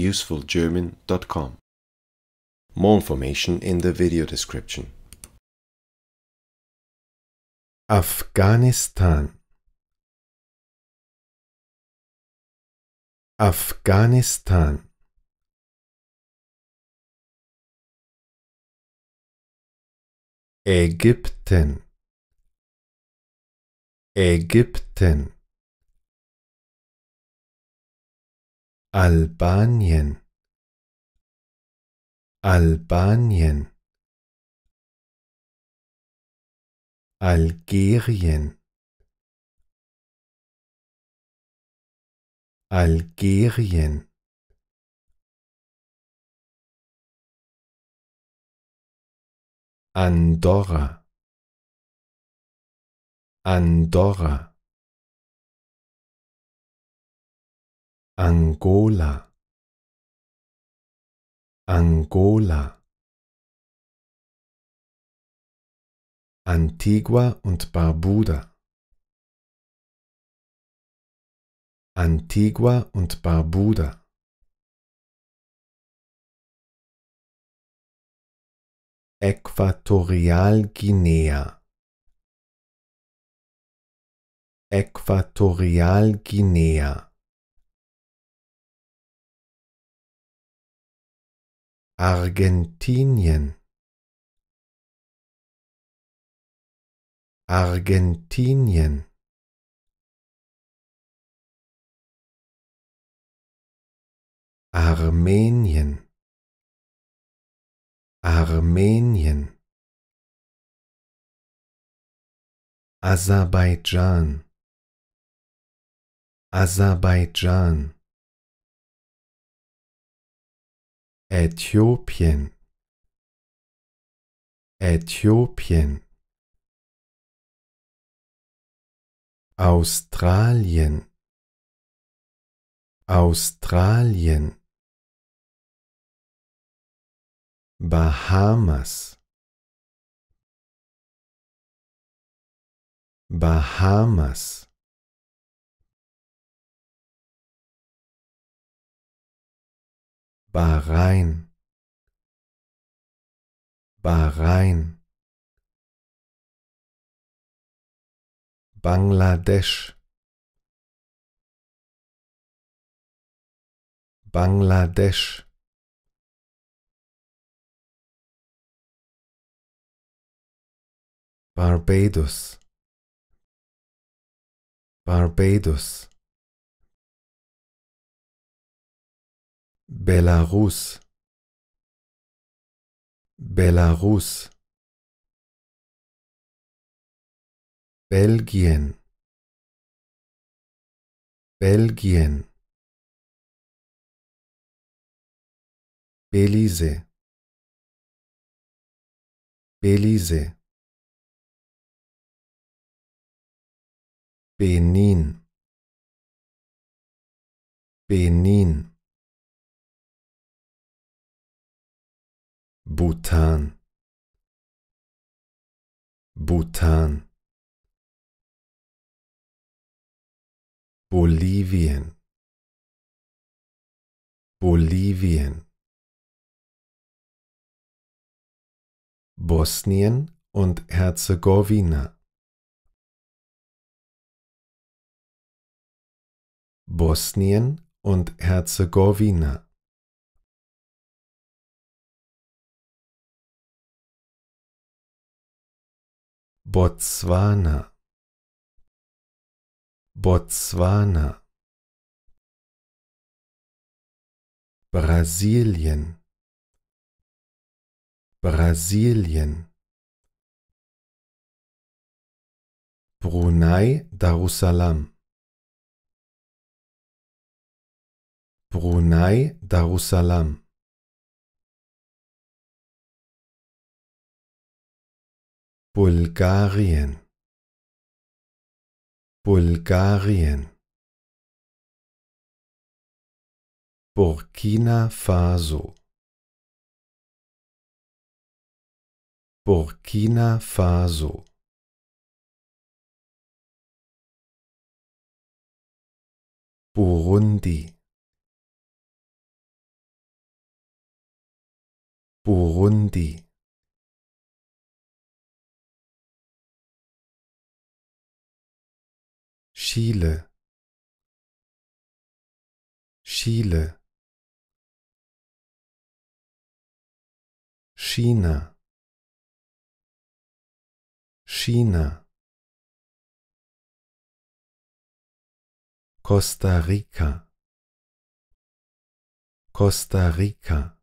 usefulgerman.com. More information in the video description. Afghanistan Afghanistan Egypten Egypten Albanien Albanien Algerien Algerien Andorra Andorra Angola Angola Antigua und Barbuda Antigua und Barbuda Äquatorialguinea Äquatorialguinea Argentinien Argentinien Armenien Armenien Aserbaidschan Aserbaidschan Äthiopien Äthiopien Australien Australien Bahamas Bahamas Bahrain, Bahrain, Bangladesch, Bangladesch. Barbados Barbados Belarus Belarus Belgien Belgien Belize Belize Benin Benin Bhutan Bhutan Bolivien Bolivien Bosnien und Herzegowina Bosnien und Herzegowina Botswana Botswana Brasilien Brasilien Brunei Darussalam Brunei Darussalam Bulgarien Bulgarien Burkina Faso Burkina Faso Burundi Burundi Chile Chile China China Costa Rica Costa Rica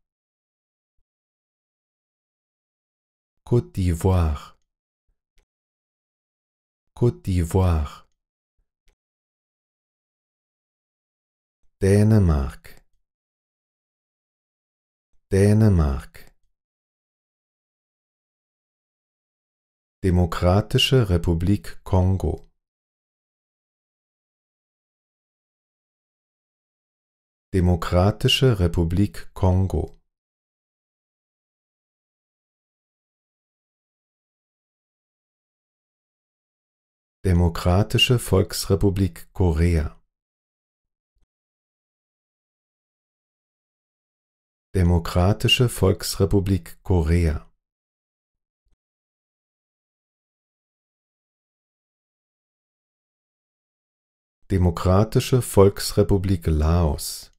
Côte d'Ivoire Côte d'Ivoire Dänemark Dänemark Demokratische Republik Kongo Demokratische Republik Kongo Demokratische Volksrepublik Korea Demokratische Volksrepublik Korea Demokratische Volksrepublik Laos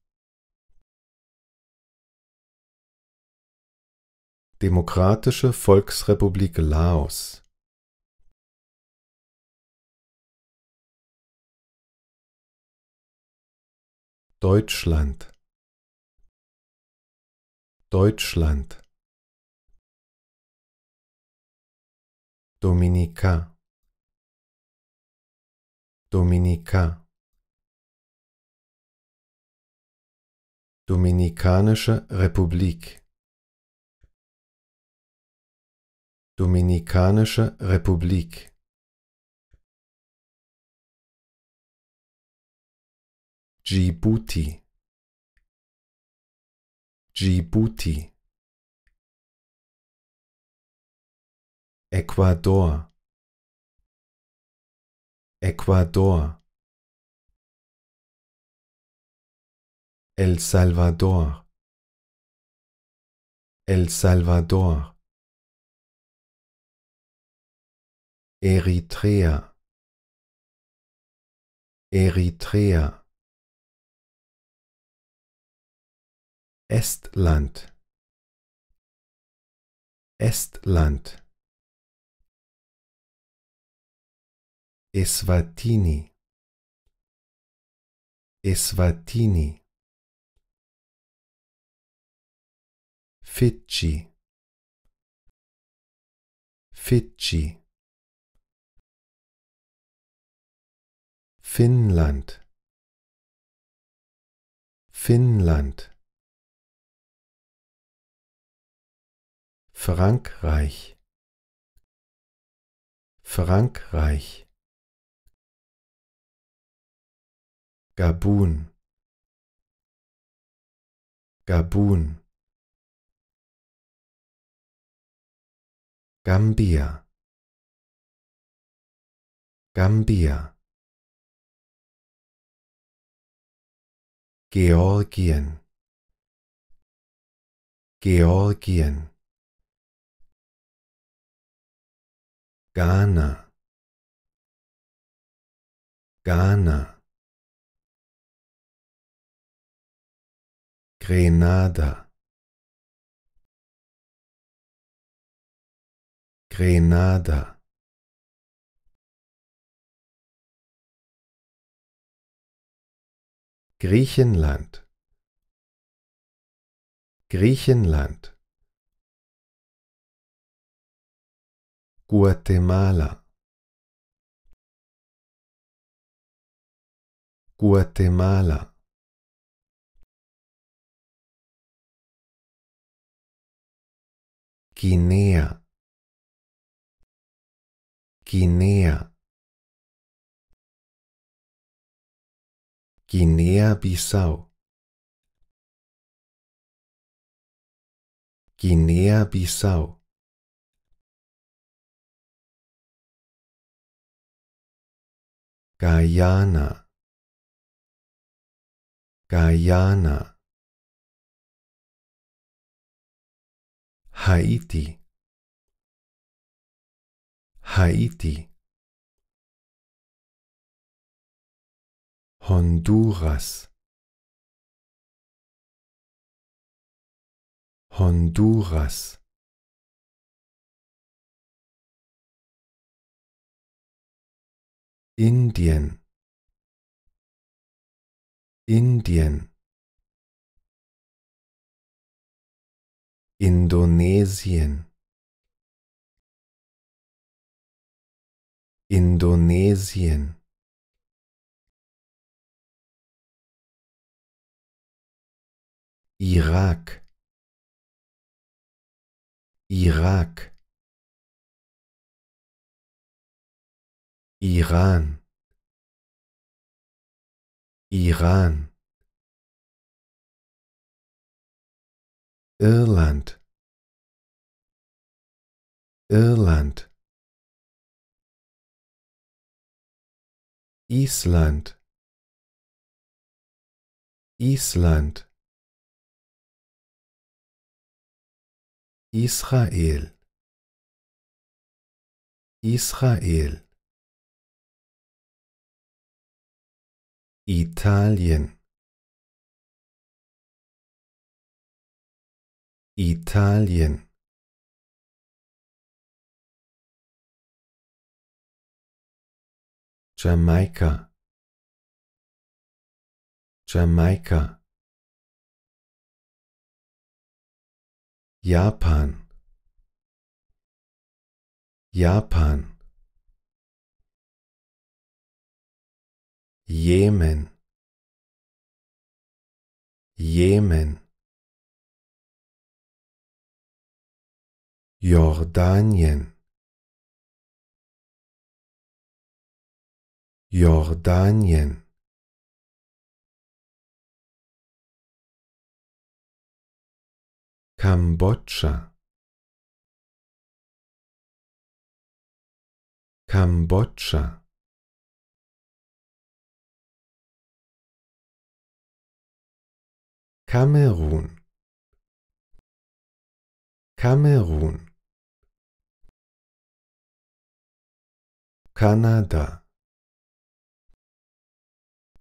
Demokratische Volksrepublik Laos Deutschland Deutschland Dominika Dominika Dominikanische Republik Dominikanische Republik Djibouti Djibouti Ecuador Ecuador El Salvador El Salvador Eritrea Eritrea Estland Estland Eswatini Eswatini Fidschi Fidschi Finnland Finnland Frankreich Frankreich Gabun Gabun Gambia Gambia Georgien Georgien Ghana Ghana Grenada Grenada Griechenland Griechenland Guatemala Guatemala Guinea Guinea Guinea-Bissau Guinea-Bissau Guyana Guyana Haiti Haiti Honduras Honduras Indien Indien Indonesien Indonesien Irak Irak Iran Iran Irland Irland Island Island Israel Israel Italien Italien Jamaika Jamaika Japan Japan Jemen, Jemen, Jordanien, Jordanien. Kambodscha Kambodscha Kamerun Kamerun Kanada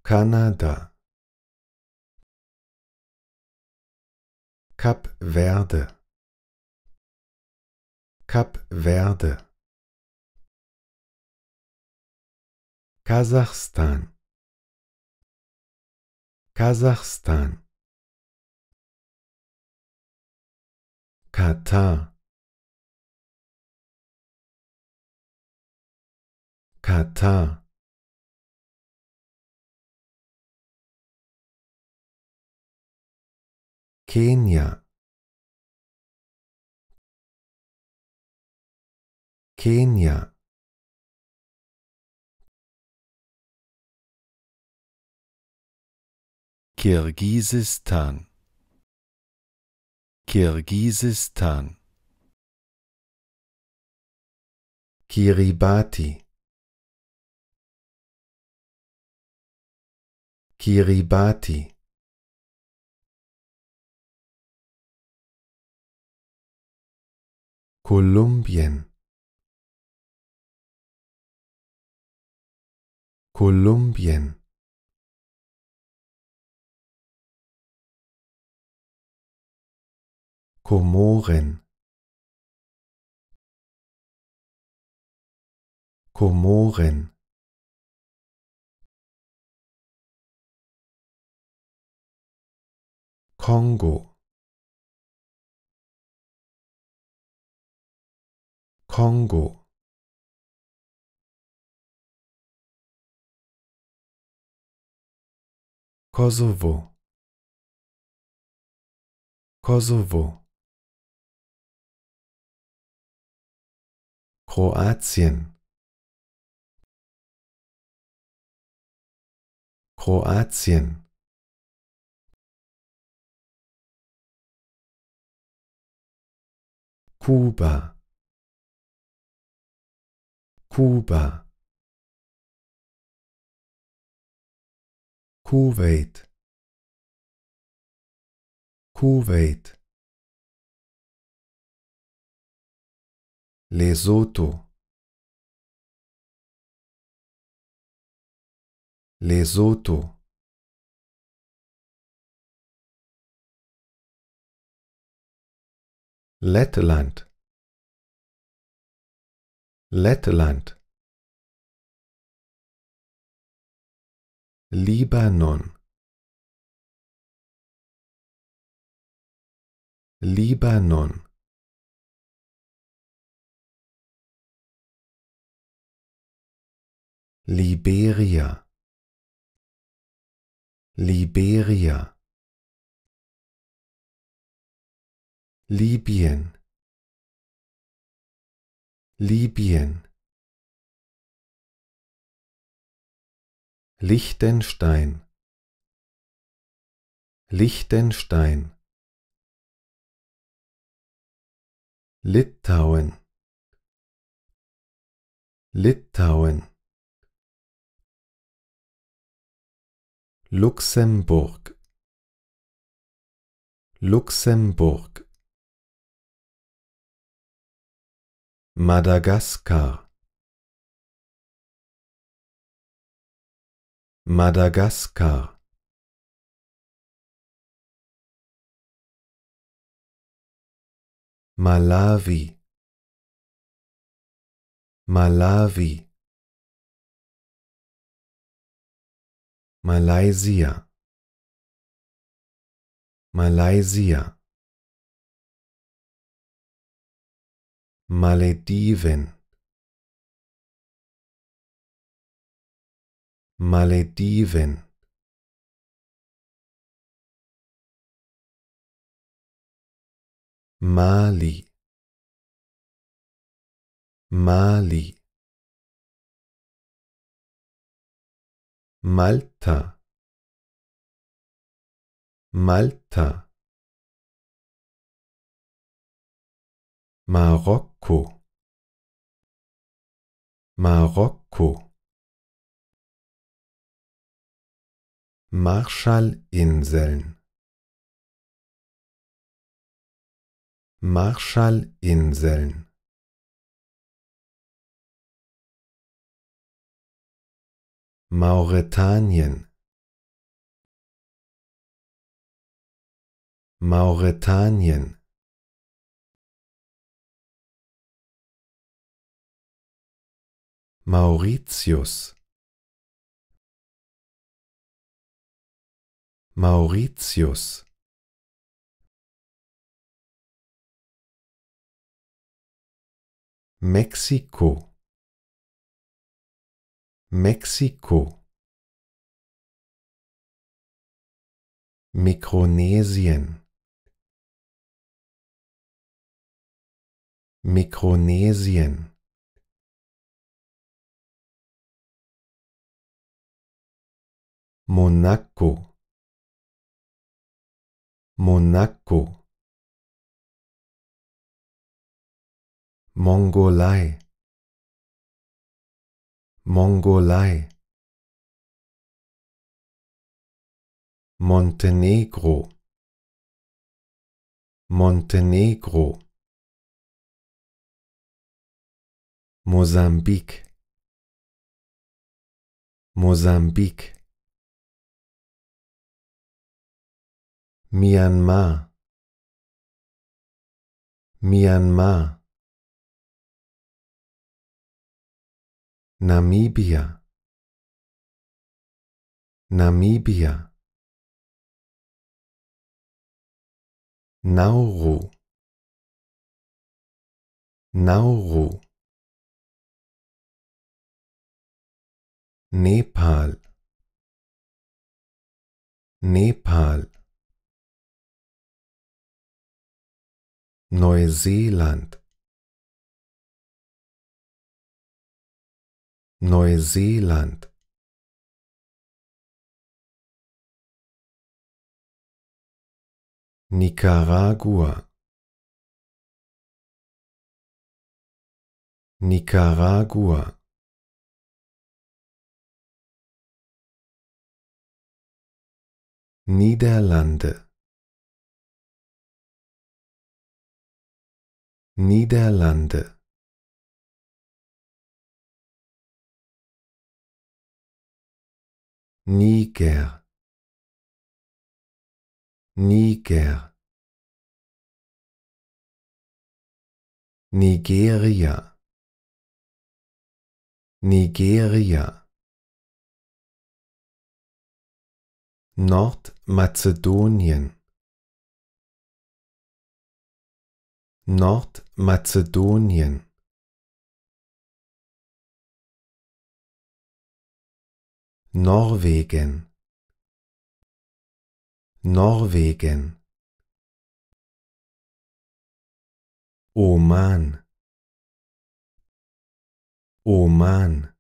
Kanada Kap Verde Kap Verde Kasachstan Kasachstan Katar Katar Kenia Kenia Kirgisistan Kirgisistan Kiribati Kiribati Kolumbien Kolumbien Komoren Komoren Kongo Kongo Kosovo Kosovo Kroatien Kroatien Kuba Kuba Kuwait Kuwait Lesotho Lesotho Lettland Lettland Libanon Libanon Liberia Liberia Libyen Libyen Liechtenstein Lichtenstein Litauen Litauen Luxemburg Luxemburg Madagaskar Madagaskar Malawi Malawi Malaysia Malaysia Malediven Malediven Mali Mali Malta Malta Marokko Marokko Marshallinseln Marshallinseln Mauretanien Mauretanien Mauritius Mauritius Mexiko Mexiko Mikronesien Mikronesien Monaco Monaco Mongolei Mongolei Montenegro Montenegro Mosambik Mosambik Myanmar Myanmar Namibia Namibia Nauru Nauru Nepal Nepal Neuseeland Neuseeland Nicaragua Nicaragua Niederlande Niederlande Niger Niger Nigeria Nigeria Nordmazedonien Nordmazedonien Norwegen Norwegen Oman Oman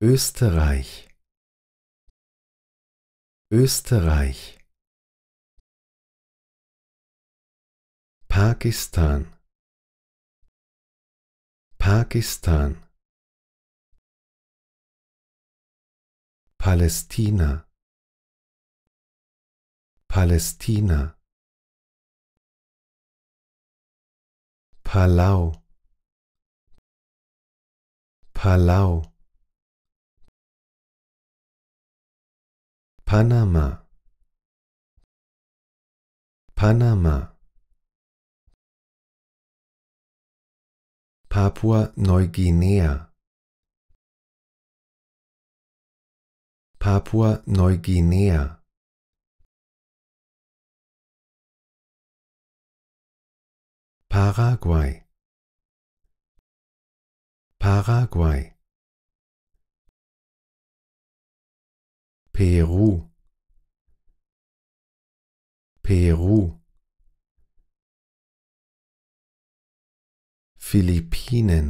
Österreich Österreich Pakistan Pakistan Palästina Palästina Palau Palau Panama Panama Papua Neuguinea Papua-Neuguinea Paraguay Paraguay Peru Peru Philippinen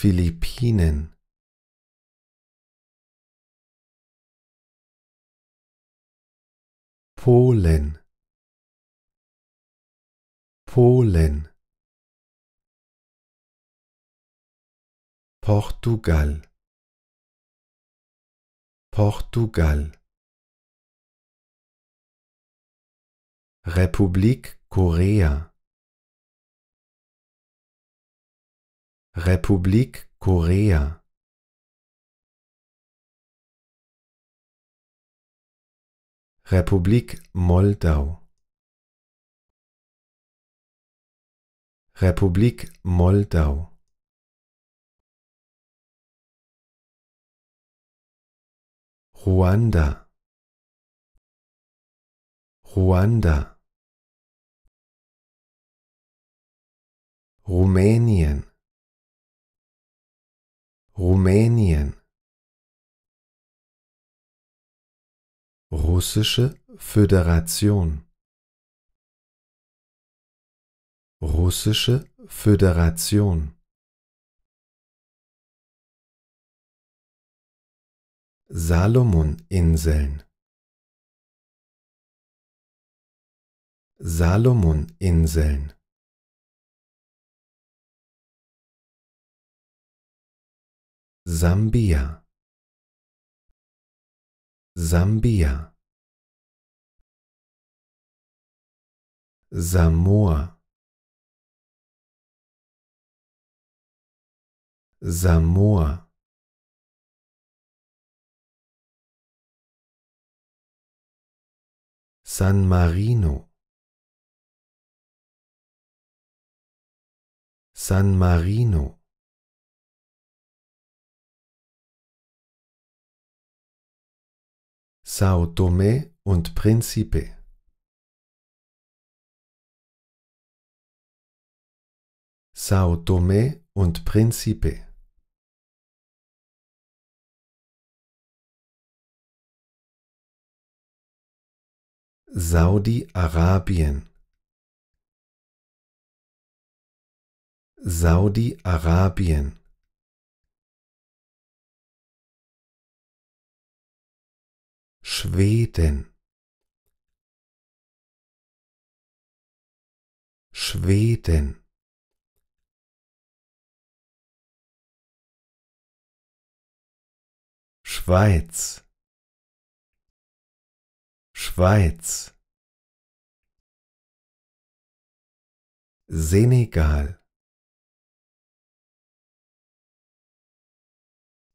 Philippinen Polen Polen Portugal Portugal Republik Korea Republik Korea Republik Moldau Republik Moldau Ruanda Ruanda Rumänien Rumänien Russische Föderation Russische Föderation Salomoninseln Salomoninseln Sambia Sambia Samoa Samoa San Marino San Marino Sao Tome und Principe Sao Tome und Principe Saudi-Arabien Saudi-Arabien Schweden Schweden Schweiz Schweiz Senegal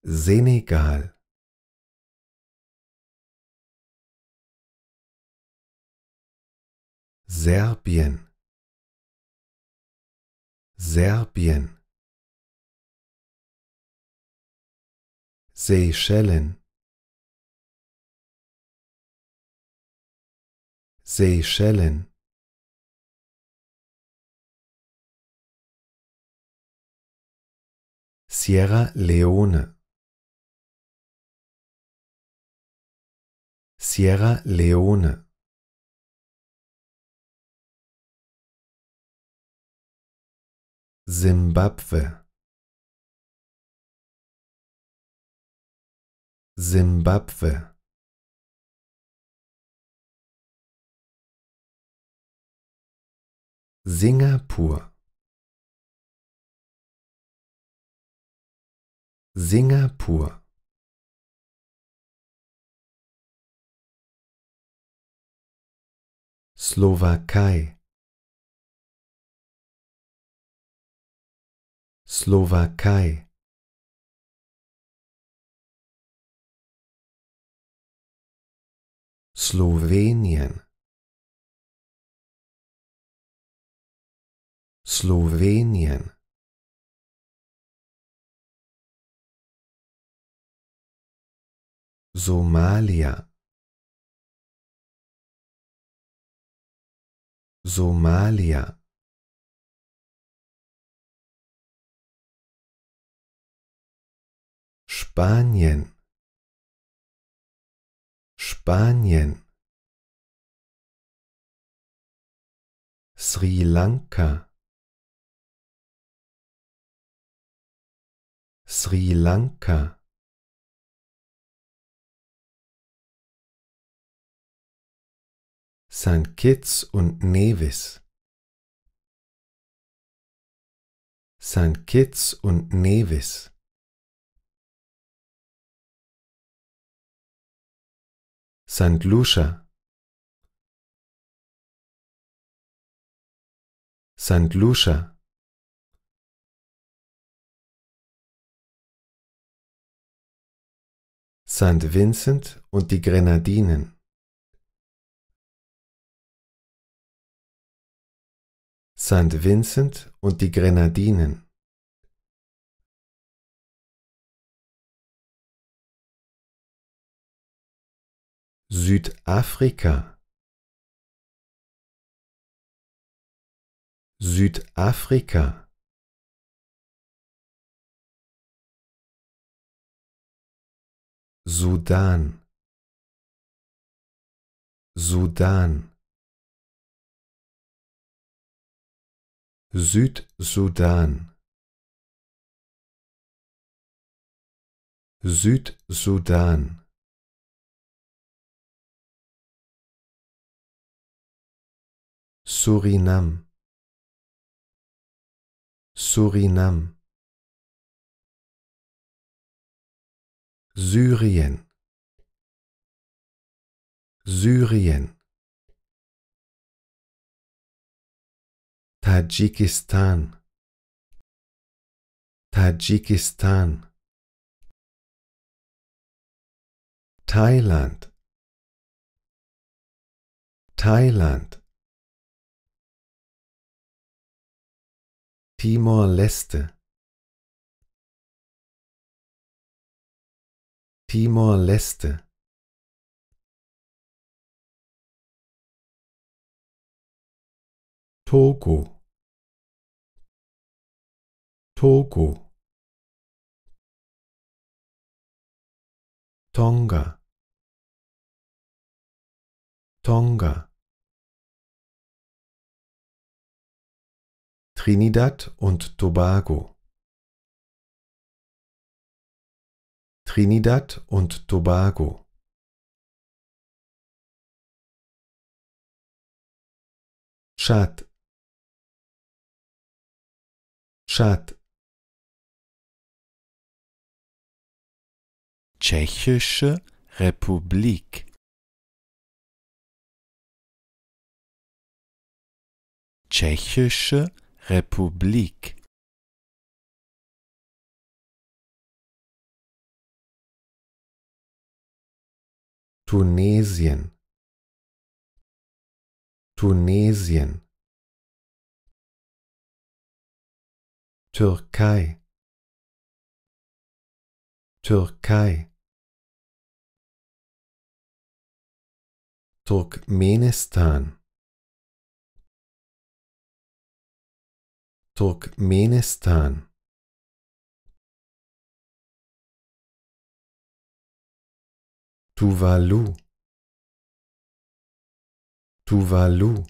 Senegal Serbien Serbien Seychellen Seychellen Sierra Leone Sierra Leone Simbabwe Simbabwe Singapur Singapur Slowakei Slowakei Slowenien Slowenien Somalia Somalia Spanien Spanien Sri Lanka Sri Lanka St. Kitts und Nevis St. Kitts und Nevis St. Lucia St. Lucia St. Vincent und die Grenadinen St. Vincent und die Grenadinen Südafrika Südafrika Sudan Sudan Südsudan Südsudan Surinam Surinam Syrien Syrien Tadschikistan Tadschikistan Thailand Thailand Timor-Leste Timor-Leste Togo Togo Tonga Tonga Trinidad und Tobago Trinidad und Tobago Tschad Tschad Tschechische Republik Tschechische republik Tunesien Tunesien Türkei Türkei Turkmenistan Turkmenistan Tuvalu Tuvalu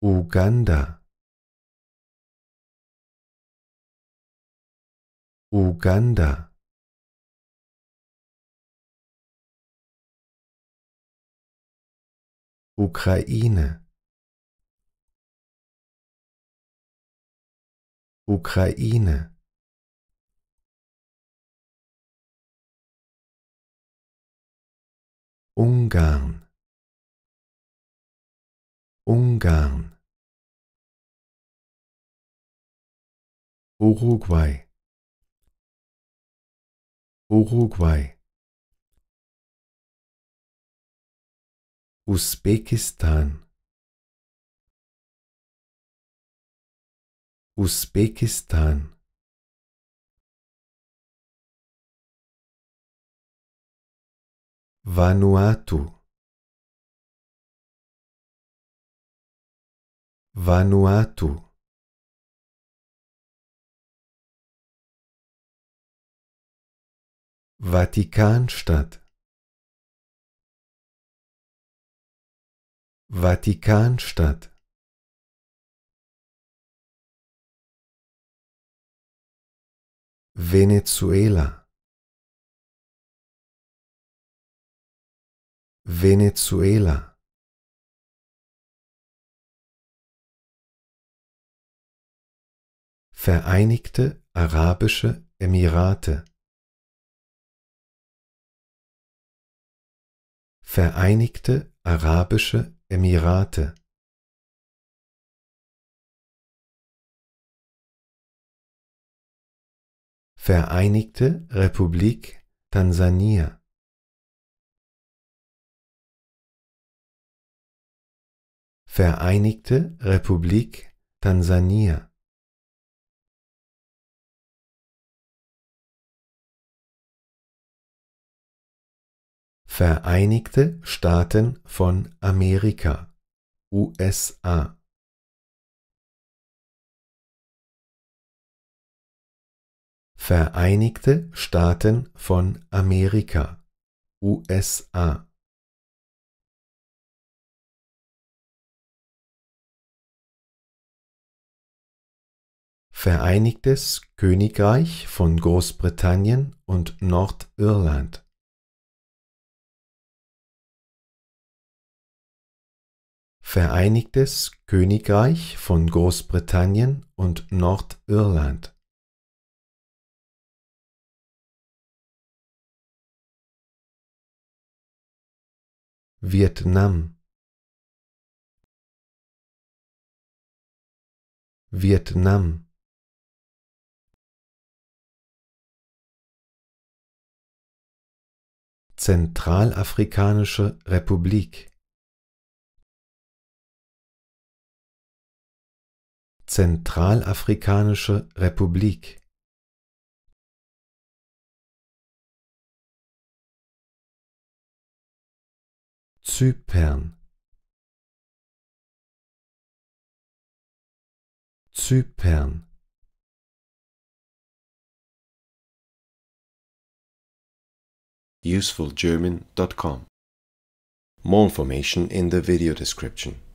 Uganda Uganda Ukraine Ukraine Ungarn Ungarn Uruguay Uruguay Usbekistan Usbekistan Vanuatu Vanuatu Vatikanstadt Vatikanstadt Venezuela Venezuela Vereinigte Arabische Emirate Vereinigte Arabische Emirate Vereinigte Republik Tansania Vereinigte Republik Tansania Vereinigte Staaten von Amerika USA Vereinigte Staaten von Amerika USA Vereinigtes Königreich von Großbritannien und Nordirland Vereinigtes Königreich von Großbritannien und Nordirland Vietnam Vietnam Zentralafrikanische Republik Zentralafrikanische Republik Zypern Zypern usefulgerman.com More information in the video description.